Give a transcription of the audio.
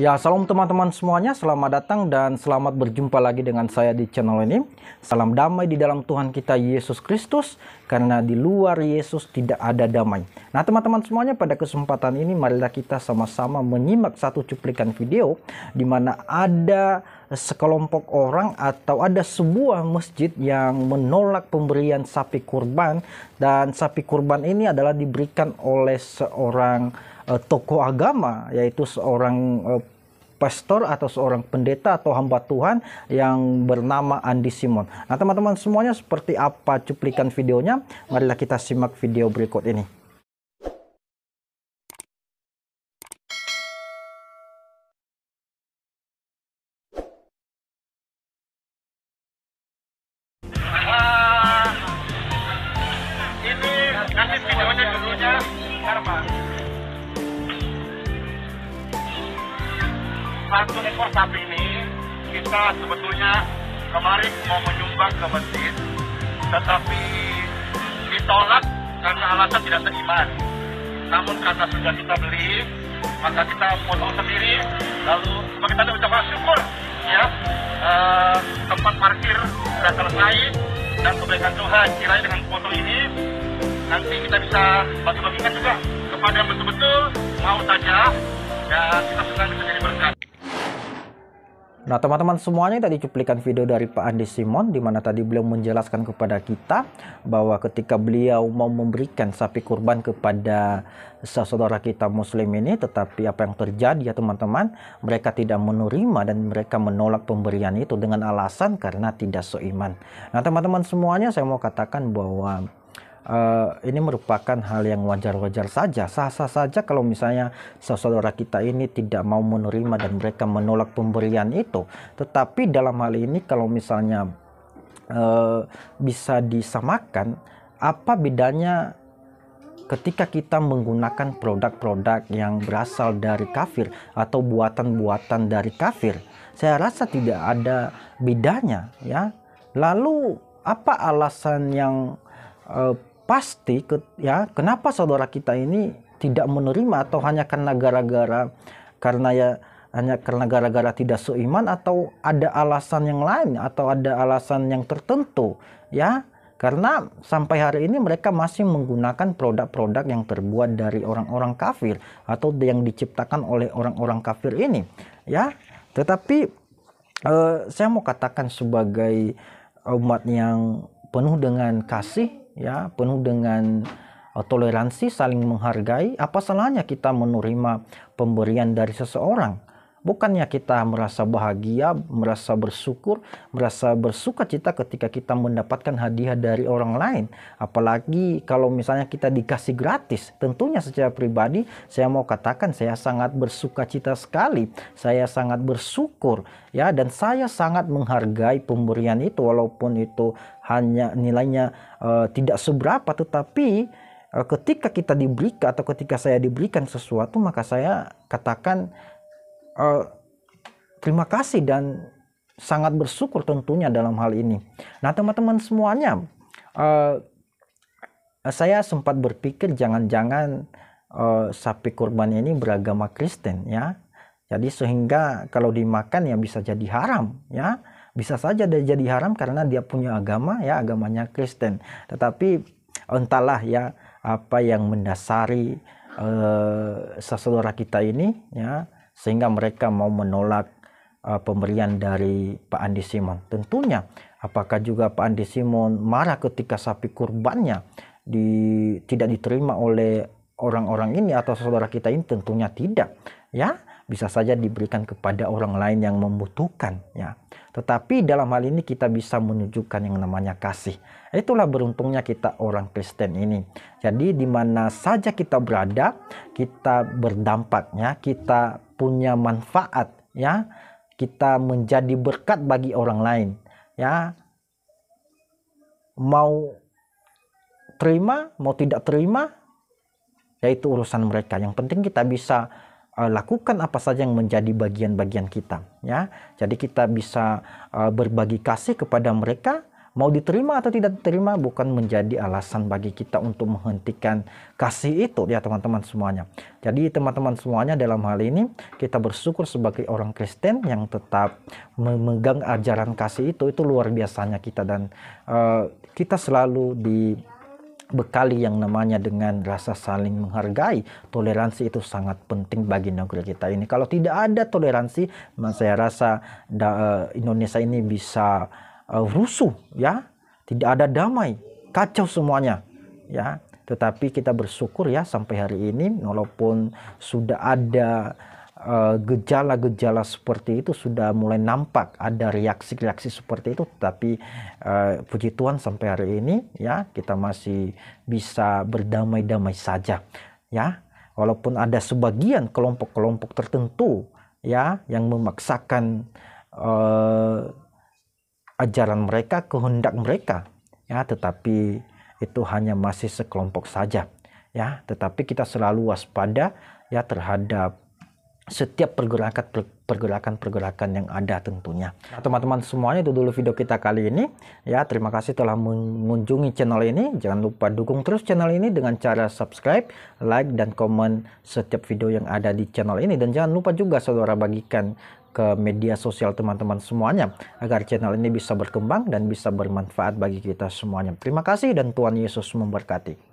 Ya, salam teman-teman semuanya, selamat datang dan selamat berjumpa lagi dengan saya di channel ini. Salam damai di dalam Tuhan kita Yesus Kristus, karena di luar Yesus tidak ada damai. Nah, teman-teman semuanya, pada kesempatan ini marilah kita sama-sama menyimak satu cuplikan video di mana ada sekelompok orang atau ada sebuah masjid yang menolak pemberian sapi kurban dan sapi kurban ini adalah diberikan oleh seorang uh, tokoh agama yaitu seorang uh, pastor atau seorang pendeta atau hamba Tuhan yang bernama Andi Simon. Nah, teman-teman semuanya seperti apa cuplikan videonya? Marilah kita simak video berikut ini. satu ekor sapi ini kita sebetulnya kemarin mau menyumbang ke masjid, tetapi ditolak karena alasan tidak seiman. Namun karena sudah kita beli, maka kita potong sendiri. Lalu kita tanda ucapan syukur, ya e, tempat parkir sudah selesai dan kebaikan Tuhan kiranya dengan foto ini nanti kita bisa bantu bagikan juga kepada yang betul-betul mau saja dan kita senang bisa jadi berkat. Nah, teman-teman semuanya tadi cuplikan video dari Pak Andi Simon di mana tadi beliau menjelaskan kepada kita bahwa ketika beliau mau memberikan sapi kurban kepada saudara kita muslim ini tetapi apa yang terjadi ya teman-teman, mereka tidak menerima dan mereka menolak pemberian itu dengan alasan karena tidak seiman. Nah, teman-teman semuanya saya mau katakan bahwa Eh, ini merupakan hal yang wajar-wajar saja, sah-sah saja kalau misalnya saudara kita ini tidak mau menerima dan mereka menolak pemberian itu. Tetapi dalam hal ini kalau misalnya uh, bisa disamakan, apa bedanya ketika kita menggunakan produk-produk yang berasal dari kafir atau buatan-buatan dari kafir? Saya rasa tidak ada bedanya, ya. Lalu apa alasan yang uh, pasti ke, ya kenapa saudara kita ini tidak menerima atau hanya karena gara-gara karena ya hanya karena gara-gara tidak seiman atau ada alasan yang lain atau ada alasan yang tertentu ya karena sampai hari ini mereka masih menggunakan produk-produk yang terbuat dari orang-orang kafir atau yang diciptakan oleh orang-orang kafir ini ya tetapi eh, saya mau katakan sebagai umat yang penuh dengan kasih ya penuh dengan uh, toleransi saling menghargai apa salahnya kita menerima pemberian dari seseorang Bukannya kita merasa bahagia, merasa bersyukur, merasa bersuka cita ketika kita mendapatkan hadiah dari orang lain. Apalagi kalau misalnya kita dikasih gratis. Tentunya secara pribadi saya mau katakan saya sangat bersuka cita sekali. Saya sangat bersyukur ya dan saya sangat menghargai pemberian itu walaupun itu hanya nilainya uh, tidak seberapa tetapi eh, ketika kita diberikan atau ketika saya diberikan sesuatu maka saya katakan uh, terima kasih dan sangat bersyukur tentunya dalam hal ini. Nah, teman-teman semuanya, uh, saya sempat berpikir jangan-jangan uh, sapi kurban ini beragama Kristen ya. Jadi sehingga kalau dimakan ya bisa jadi haram ya. Bisa saja dia jadi haram karena dia punya agama ya agamanya Kristen. Tetapi entahlah ya apa yang mendasari uh, saudara kita ini ya sehingga mereka mau menolak uh, pemberian dari Pak Andi Simon. Tentunya apakah juga Pak Andi Simon marah ketika sapi kurbannya di, tidak diterima oleh orang-orang ini atau saudara kita ini tentunya tidak ya bisa saja diberikan kepada orang lain yang membutuhkan ya. Tetapi dalam hal ini kita bisa menunjukkan yang namanya kasih. Itulah beruntungnya kita orang Kristen ini. Jadi di mana saja kita berada, kita berdampaknya, kita punya manfaat ya kita menjadi berkat bagi orang lain ya mau terima mau tidak terima yaitu urusan mereka yang penting kita bisa uh, lakukan apa saja yang menjadi bagian-bagian kita ya jadi kita bisa uh, berbagi kasih kepada mereka Mau diterima atau tidak diterima bukan menjadi alasan bagi kita untuk menghentikan kasih itu ya teman-teman semuanya. Jadi teman-teman semuanya dalam hal ini kita bersyukur sebagai orang Kristen yang tetap memegang ajaran kasih itu itu luar biasanya kita dan uh, kita selalu di bekali yang namanya dengan rasa saling menghargai. Toleransi itu sangat penting bagi negeri kita ini. Kalau tidak ada toleransi, saya rasa eh, Indonesia ini bisa uh, rusuh ya tidak ada damai kacau semuanya ya tetapi kita bersyukur ya sampai hari ini walaupun sudah ada eh, gejala-gejala uh, seperti itu sudah mulai nampak ada reaksi-reaksi seperti itu tapi uh, eh, puji Tuhan sampai hari ini ya kita masih bisa berdamai-damai saja ya walaupun ada sebagian kelompok-kelompok tertentu ya yang memaksakan uh, ajaran mereka, kehendak mereka, ya, tetapi itu hanya masih sekelompok saja, ya. Tetapi kita selalu waspada ya terhadap setiap pergerakan pergerakan pergerakan yang ada tentunya. teman nah, teman-teman semuanya itu dulu video kita kali ini. Ya, terima kasih telah mengunjungi channel ini. Jangan lupa dukung terus channel ini dengan cara subscribe, like dan komen setiap video yang ada di channel ini dan jangan lupa juga saudara bagikan ke media sosial teman-teman semuanya agar channel ini bisa berkembang dan bisa bermanfaat bagi kita semuanya. Terima kasih dan Tuhan Yesus memberkati.